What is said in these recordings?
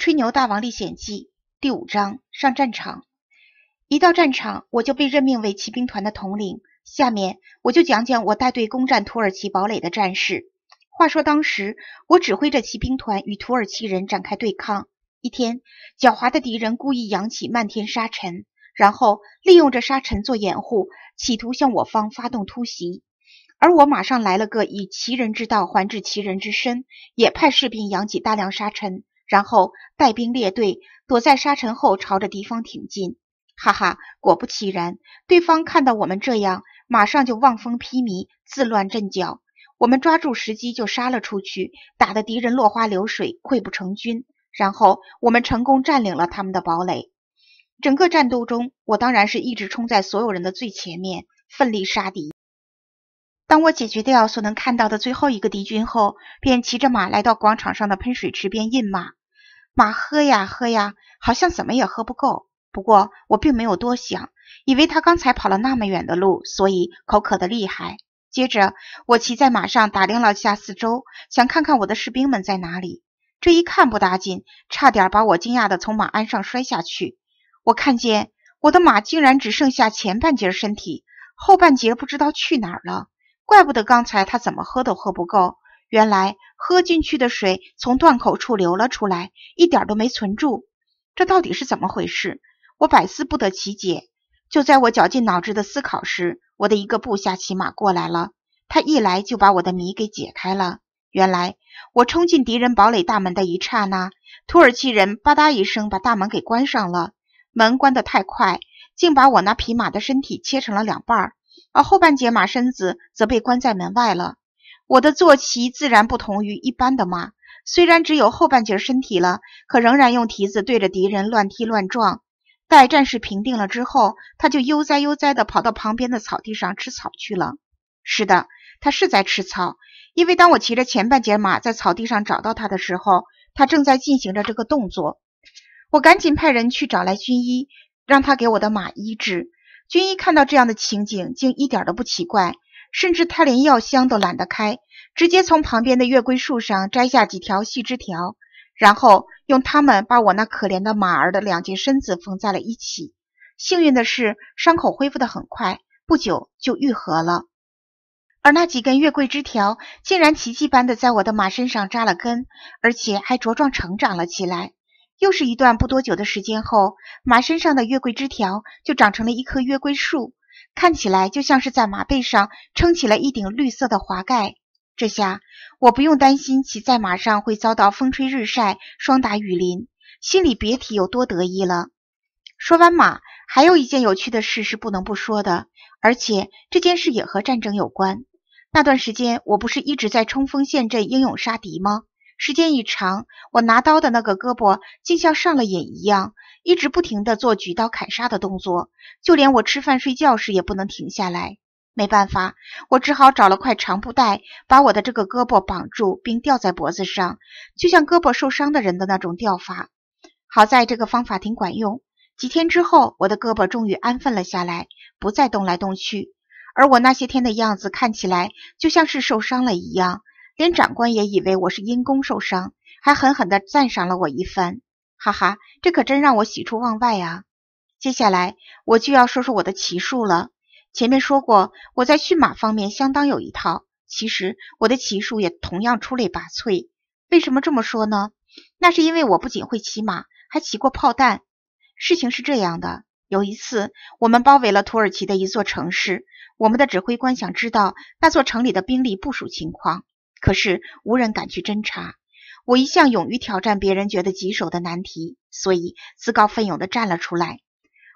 《吹牛大王历险记》第五章：上战场。一到战场，我就被任命为骑兵团的统领。下面我就讲讲我带队攻占土耳其堡垒的战事。话说当时，我指挥着骑兵团与土耳其人展开对抗。一天，狡猾的敌人故意扬起漫天沙尘，然后利用着沙尘做掩护，企图向我方发动突袭。而我马上来了个以其人之道还治其人之身，也派士兵扬起大量沙尘。然后带兵列队，躲在沙尘后，朝着敌方挺进。哈哈，果不其然，对方看到我们这样，马上就望风披靡，自乱阵脚。我们抓住时机就杀了出去，打得敌人落花流水，溃不成军。然后我们成功占领了他们的堡垒。整个战斗中，我当然是一直冲在所有人的最前面，奋力杀敌。当我解决掉所能看到的最后一个敌军后，便骑着马来到广场上的喷水池边，饮马。马喝呀喝呀，好像怎么也喝不够。不过我并没有多想，以为他刚才跑了那么远的路，所以口渴的厉害。接着我骑在马上打量了下四周，想看看我的士兵们在哪里。这一看不打紧，差点把我惊讶的从马鞍上摔下去。我看见我的马竟然只剩下前半截身体，后半截不知道去哪儿了。怪不得刚才他怎么喝都喝不够。原来喝进去的水从断口处流了出来，一点都没存住。这到底是怎么回事？我百思不得其解。就在我绞尽脑汁的思考时，我的一个部下骑马过来了。他一来就把我的谜给解开了。原来我冲进敌人堡垒大门的一刹那，土耳其人吧嗒一声把大门给关上了。门关得太快，竟把我那匹马的身体切成了两半，而后半截马身子则被关在门外了。我的坐骑自然不同于一般的马，虽然只有后半截身体了，可仍然用蹄子对着敌人乱踢乱撞。待战事平定了之后，他就悠哉悠哉地跑到旁边的草地上吃草去了。是的，他是在吃草，因为当我骑着前半截马在草地上找到他的时候，他正在进行着这个动作。我赶紧派人去找来军医，让他给我的马医治。军医看到这样的情景，竟一点都不奇怪。甚至他连药箱都懒得开，直接从旁边的月桂树上摘下几条细枝条，然后用它们把我那可怜的马儿的两截身子缝在了一起。幸运的是，伤口恢复得很快，不久就愈合了。而那几根月桂枝条竟然奇迹般地在我的马身上扎了根，而且还茁壮成长了起来。又是一段不多久的时间后，马身上的月桂枝条就长成了一棵月桂树。看起来就像是在马背上撑起了一顶绿色的滑盖。这下我不用担心骑在马上会遭到风吹日晒、霜打雨淋，心里别提有多得意了。说完马，还有一件有趣的事是不能不说的，而且这件事也和战争有关。那段时间我不是一直在冲锋陷阵、英勇杀敌吗？时间一长，我拿刀的那个胳膊竟像上了瘾一样，一直不停的做举刀砍杀的动作，就连我吃饭睡觉时也不能停下来。没办法，我只好找了块长布袋，把我的这个胳膊绑住，并吊在脖子上，就像胳膊受伤的人的那种吊法。好在这个方法挺管用，几天之后，我的胳膊终于安分了下来，不再动来动去，而我那些天的样子看起来就像是受伤了一样。连长官也以为我是因公受伤，还狠狠地赞赏了我一番。哈哈，这可真让我喜出望外啊！接下来我就要说说我的骑术了。前面说过，我在驯马方面相当有一套，其实我的骑术也同样出类拔萃。为什么这么说呢？那是因为我不仅会骑马，还骑过炮弹。事情是这样的，有一次我们包围了土耳其的一座城市，我们的指挥官想知道那座城里的兵力部署情况。可是无人敢去侦查。我一向勇于挑战别人觉得棘手的难题，所以自告奋勇地站了出来。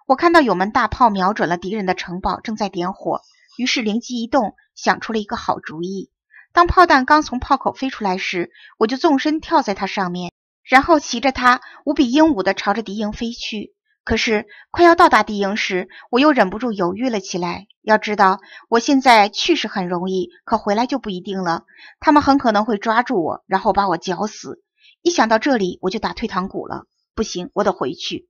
我看到有门大炮瞄准了敌人的城堡，正在点火，于是灵机一动，想出了一个好主意。当炮弹刚从炮口飞出来时，我就纵身跳在它上面，然后骑着它无比英武地朝着敌营飞去。可是快要到达敌营时，我又忍不住犹豫了起来。要知道，我现在去是很容易，可回来就不一定了。他们很可能会抓住我，然后把我绞死。一想到这里，我就打退堂鼓了。不行，我得回去。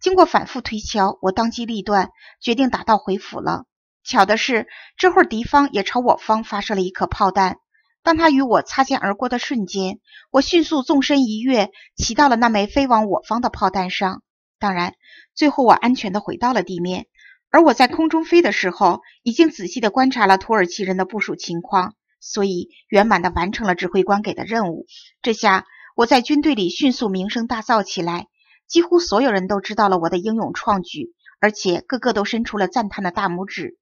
经过反复推敲，我当机立断，决定打道回府了。巧的是，这会儿敌方也朝我方发射了一颗炮弹。当他与我擦肩而过的瞬间，我迅速纵身一跃，骑到了那枚飞往我方的炮弹上。当然，最后我安全的回到了地面，而我在空中飞的时候，已经仔细的观察了土耳其人的部署情况，所以圆满的完成了指挥官给的任务。这下我在军队里迅速名声大噪起来，几乎所有人都知道了我的英勇创举，而且个个都伸出了赞叹的大拇指。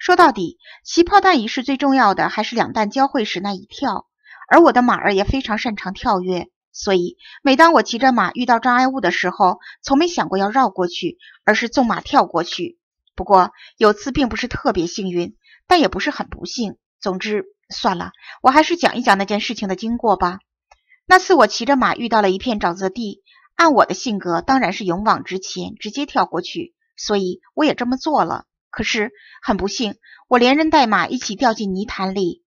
说到底，骑炮弹仪式最重要的还是两弹交汇时那一跳，而我的马儿也非常擅长跳跃。所以，每当我骑着马遇到障碍物的时候，从没想过要绕过去，而是纵马跳过去。不过有次并不是特别幸运，但也不是很不幸。总之，算了，我还是讲一讲那件事情的经过吧。那次我骑着马遇到了一片沼泽地，按我的性格，当然是勇往直前，直接跳过去。所以我也这么做了。可是很不幸，我连人带马一起掉进泥潭里。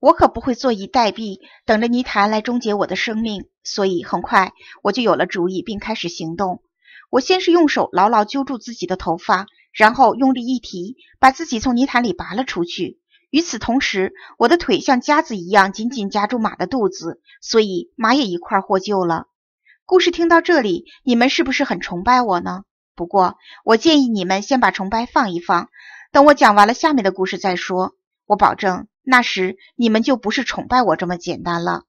我可不会坐以待毙，等着泥潭来终结我的生命。所以很快我就有了主意，并开始行动。我先是用手牢牢揪住自己的头发，然后用力一提，把自己从泥潭里拔了出去。与此同时，我的腿像夹子一样紧紧夹住马的肚子，所以马也一块获救了。故事听到这里，你们是不是很崇拜我呢？不过我建议你们先把崇拜放一放，等我讲完了下面的故事再说。我保证。那时，你们就不是崇拜我这么简单了。